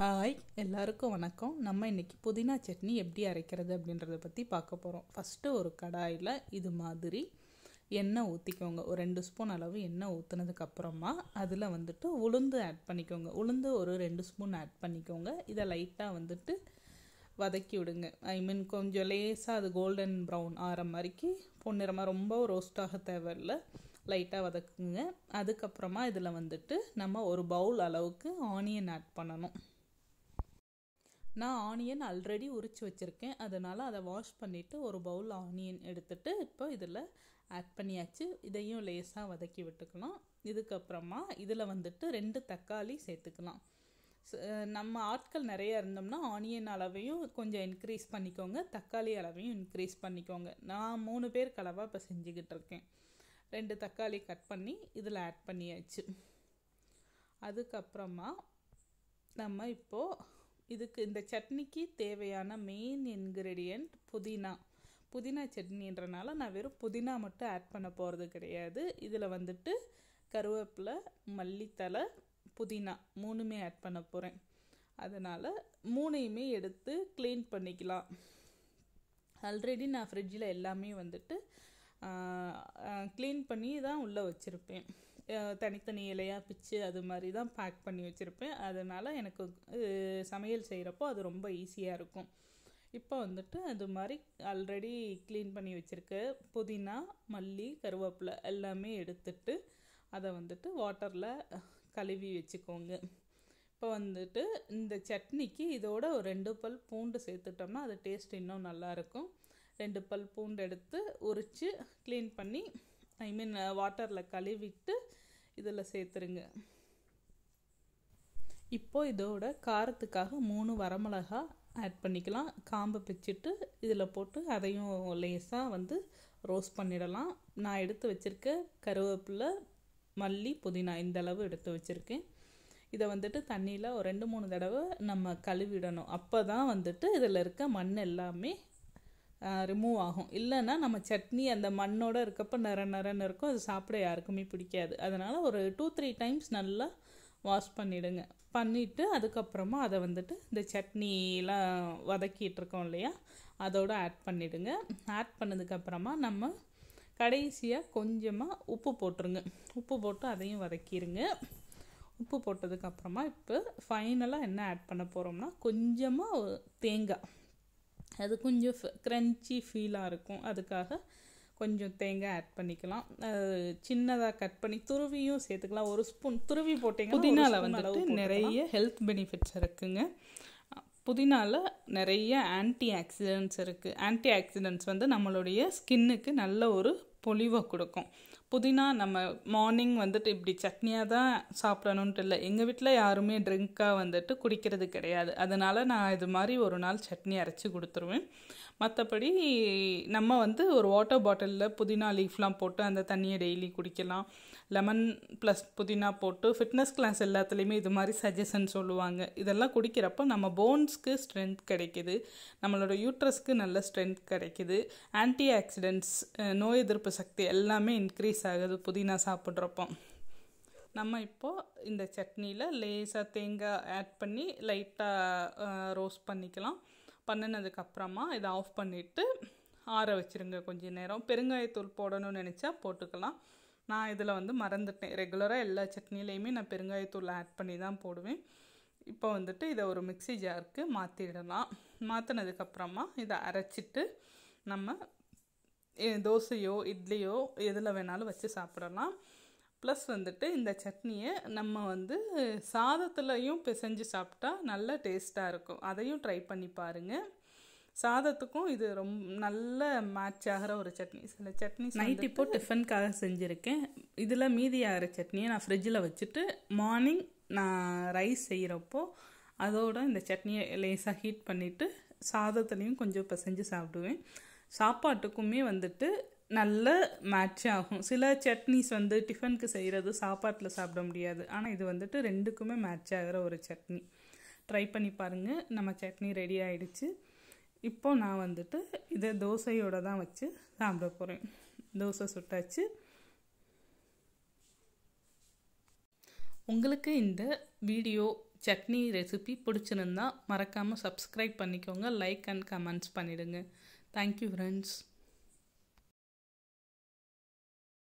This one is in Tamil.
ஹாய் எல்லாருக்கும் வணக்கம் நம்ம இன்றைக்கி புதினா சட்னி எப்படி அரைக்கிறது அப்படின்றத பற்றி பார்க்க போகிறோம் ஃபஸ்ட்டு ஒரு கடாயில் இது மாதிரி எண்ணெய் ஊற்றிக்கோங்க ஒரு ரெண்டு ஸ்பூன் அளவு எண்ணெய் ஊற்றுனதுக்கப்புறமா அதில் வந்துட்டு உளுந்து ஆட் பண்ணிக்கோங்க உளுந்து ஒரு ரெண்டு ஸ்பூன் ஆட் பண்ணிக்கோங்க இதை லைட்டாக வந்துட்டு வதக்கி விடுங்க ஐ மீன் கொஞ்சம் லேசாக அது கோல்டன் ப்ரௌன் ஆகிற மாதிரிக்கு பொன்னிறமாக ரொம்ப ரோஸ்டாக தேவையில்லை லைட்டாக வதக்குங்க அதுக்கப்புறமா இதில் வந்துட்டு நம்ம ஒரு பவுல் அளவுக்கு ஆனியன் ஆட் பண்ணணும் நான் ஆனியன் ஆல்ரெடி உரித்து வச்சுருக்கேன் அதனால் அதை வாஷ் பண்ணிவிட்டு ஒரு பவுல் ஆனியன் எடுத்துகிட்டு இப்போ இதில் ஆட் பண்ணியாச்சு இதையும் லேஸாக வதக்கி விட்டுக்கலாம் இதுக்கப்புறமா இதில் வந்துட்டு ரெண்டு தக்காளி சேர்த்துக்கலாம் நம்ம ஆட்கள் நிறையா இருந்தோம்னா ஆனியன் அளவையும் கொஞ்சம் இன்க்ரீஸ் பண்ணிக்கோங்க தக்காளி அளவையும் இன்க்ரீஸ் பண்ணிக்கோங்க நான் மூணு பேர் கலவாக இப்போ செஞ்சுக்கிட்டு இருக்கேன் ரெண்டு தக்காளி கட் பண்ணி இதில் ஆட் பண்ணியாச்சு அதுக்கப்புறமா நம்ம இப்போது இதுக்கு இந்த சட்னிக்கு தேவையான மெயின் இன்க்ரீடியண்ட் புதினா புதினா சட்னின்றனால நான் வெறும் புதினா மட்டும் ஆட் பண்ண போகிறது கிடையாது இதில் வந்துட்டு கருவேப்பிலை மல்லித்தலை புதினா மூணுமே ஆட் பண்ண போகிறேன் அதனால் மூணையுமே எடுத்து க்ளீன் பண்ணிக்கலாம் ஆல்ரெடி நான் ஃப்ரிட்ஜில் எல்லாமே வந்துட்டு க்ளீன் பண்ணி தான் உள்ளே வச்சுருப்பேன் தனித்தனி இலையாக பிச்சு அது மாதிரி தான் பேக் பண்ணி வச்சுருப்பேன் அதனால் எனக்கு சமையல் செய்கிறப்போ அது ரொம்ப ஈஸியாக இருக்கும் இப்போ வந்துட்டு அது மாதிரி ஆல்ரெடி க்ளீன் பண்ணி வச்சுருக்க புதினா மல்லி கருவேப்பிலை எல்லாமே எடுத்துட்டு அதை வந்துட்டு வாட்டரில் கழுவி வச்சுக்கோங்க இப்போ வந்துட்டு இந்த சட்னிக்கு இதோட ஒரு ரெண்டு பல் பூண்டு சேர்த்துட்டோம்னா அது டேஸ்ட் இன்னும் நல்லாயிருக்கும் ரெண்டு பல் பூண்டு எடுத்து உரித்து க்ளீன் பண்ணி ஐ மீன் வாட்டரில் கழுவிட்டு இதில் சேர்த்துருங்க இப்போ இதோட காரத்துக்காக மூணு வரமிளகா ஆட் பண்ணிக்கலாம் காம்பை பிச்சுட்டு இதில் போட்டு அதையும் லேஸாக வந்து ரோஸ்ட் பண்ணிடலாம் நான் எடுத்து வச்சுருக்க கருவேப்பிலை மல்லி புதினா இந்த அளவு எடுத்து வச்சுருக்கேன் இதை வந்துட்டு தண்ணியில் ஒரு ரெண்டு மூணு தடவை நம்ம கழுவிடணும் அப்போ தான் வந்துட்டு இதில் இருக்க மண் எல்லாமே ரிமூவ் ஆகும் இல்லைன்னா நம்ம சட்னி அந்த மண்ணோடு இருக்கப்போ நிற நிறன்னு இருக்கும் அது சாப்பிட யாருக்குமே பிடிக்காது அதனால் ஒரு டூ த்ரீ டைம்ஸ் நல்லா வாஷ் பண்ணிவிடுங்க பண்ணிவிட்டு அதுக்கப்புறமா அதை வந்துட்டு இந்த சட்னிலாம் வதக்கிட்டு இருக்கோம் இல்லையா அதோடு ஆட் பண்ணிவிடுங்க ஆட் பண்ணதுக்கப்புறமா நம்ம கடைசியாக கொஞ்சமாக உப்பு போட்டுருங்க உப்பு போட்டு அதையும் வதக்கிடுங்க உப்பு போட்டதுக்கப்புறமா இப்போ ஃபைனலாக என்ன ஆட் பண்ண போகிறோம்னா கொஞ்சமாக தேங்காய் அது கொஞ்சம் க்ரன்ச்சி ஃபீலாக இருக்கும் அதுக்காக கொஞ்சம் தேங்காய் ஆட் பண்ணிக்கலாம் சின்னதாக கட் பண்ணி துருவியும் சேர்த்துக்கலாம் ஒரு ஸ்பூன் துருவி போட்டிங்க புதினாவில் வந்துட்டு நிறைய ஹெல்த் பெனிஃபிட்ஸ் இருக்குங்க புதினாவில் நிறைய ஆன்டி ஆக்சிடென்ட்ஸ் இருக்குது ஆன்டி ஆக்சிடென்ட்ஸ் வந்து நம்மளுடைய ஸ்கின்னுக்கு நல்ல ஒரு பொலிவை கொடுக்கும் புதினா நம்ம மார்னிங் வந்துட்டு இப்படி சட்னியாக தான் சாப்பிடணுன்ட்டு இல்லை எங்கள் வீட்டில் யாருமே ட்ரிங்க்காக வந்துட்டு குடிக்கிறது கிடையாது அதனால் நான் இது மாதிரி ஒரு நாள் சட்னி அரைச்சி கொடுத்துருவேன் மற்றபடி நம்ம வந்து ஒரு வாட்டர் பாட்டிலில் புதினா லீஃப்லாம் போட்டு அந்த தண்ணியை டெய்லி குடிக்கலாம் லெமன் ப்ளஸ் புதினா போட்டு ஃபிட்னஸ் கிளாஸ் எல்லாத்துலேயுமே இது மாதிரி சஜஷன் சொல்லுவாங்க இதெல்லாம் குடிக்கிறப்ப நம்ம போன்ஸ்க்கு ஸ்ட்ரென்த் கிடைக்கிது நம்மளோட யூட்ரஸ்க்கு நல்ல ஸ்ட்ரென்த் கிடைக்கிது ஆன்டி ஆக்சிடென்ட்ஸ் நோய் எதிர்ப்பு சக்தி எல்லாமே இன்க்ரீஸ் ரிலீஸ் ஆகுது புதினா சாப்பிட்றப்போ நம்ம இப்போது இந்த சட்னியில் லேசாக தேங்காய் ஆட் பண்ணி லைட்டாக ரோஸ்ட் பண்ணிக்கலாம் பண்ணினதுக்கப்புறமா இதை ஆஃப் பண்ணிவிட்டு ஆற வச்சுருங்க கொஞ்ச நேரம் பெருங்காயத்தூள் போடணும்னு நினச்சா போட்டுக்கலாம் நான் இதில் வந்து மறந்துட்டேன் ரெகுலராக எல்லா சட்னிலையுமே நான் பெருங்காயத்தூள் ஆட் பண்ணி தான் போடுவேன் இப்போ வந்துட்டு இதை ஒரு மிக்சி ஜாருக்கு மாற்றிடலாம் மாற்றினதுக்கப்புறமா இதை அரைச்சிட்டு நம்ம தோசையோ இட்லியோ எதில் வேணாலும் வச்சு சாப்பிடலாம் ப்ளஸ் வந்துட்டு இந்த சட்னியை நம்ம வந்து சாதத்துலையும் பிசைஞ்சு சாப்பிட்டா நல்ல டேஸ்ட்டாக இருக்கும் அதையும் ட்ரை பண்ணி பாருங்கள் சாதத்துக்கும் இது ரொம்ப நல்ல மேட்ச் ஆகிற ஒரு சட்னி சில சட்னி நைட் இப்போ டிஃபனுக்காக செஞ்சுருக்கேன் இதில் மீதி ஆகிற சட்னியை நான் ஃப்ரிட்ஜில் வச்சுட்டு மார்னிங் நான் ரைஸ் செய்கிறப்போ அதோட இந்த சட்னியை லேசாக ஹீட் பண்ணிவிட்டு சாதத்துலேயும் கொஞ்சம் பிசைஞ்சு சாப்பிடுவேன் சாப்பாட்டுக்குமே வந்துட்டு நல்ல மேட்ச் ஆகும் சில சட்னிஸ் வந்து டிஃபனுக்கு செய்கிறது சாப்பாட்டில் சாப்பிட முடியாது ஆனால் இது வந்துட்டு ரெண்டுக்குமே மேட்ச் ஆகிற ஒரு சட்னி ட்ரை பண்ணி பாருங்கள் நம்ம சட்னி ரெடி ஆகிடுச்சு இப்போ நான் வந்துட்டு இதை தோசையோடு தான் வச்சு சாப்பிட போகிறேன் தோசை சுட்டாச்சு உங்களுக்கு இந்த வீடியோ சட்னி ரெசிபி பிடிச்சிருந்தா மறக்காமல் சப்ஸ்கிரைப் பண்ணிக்கோங்க லைக் அண்ட் கமெண்ட்ஸ் பண்ணிவிடுங்க Thank you, friends.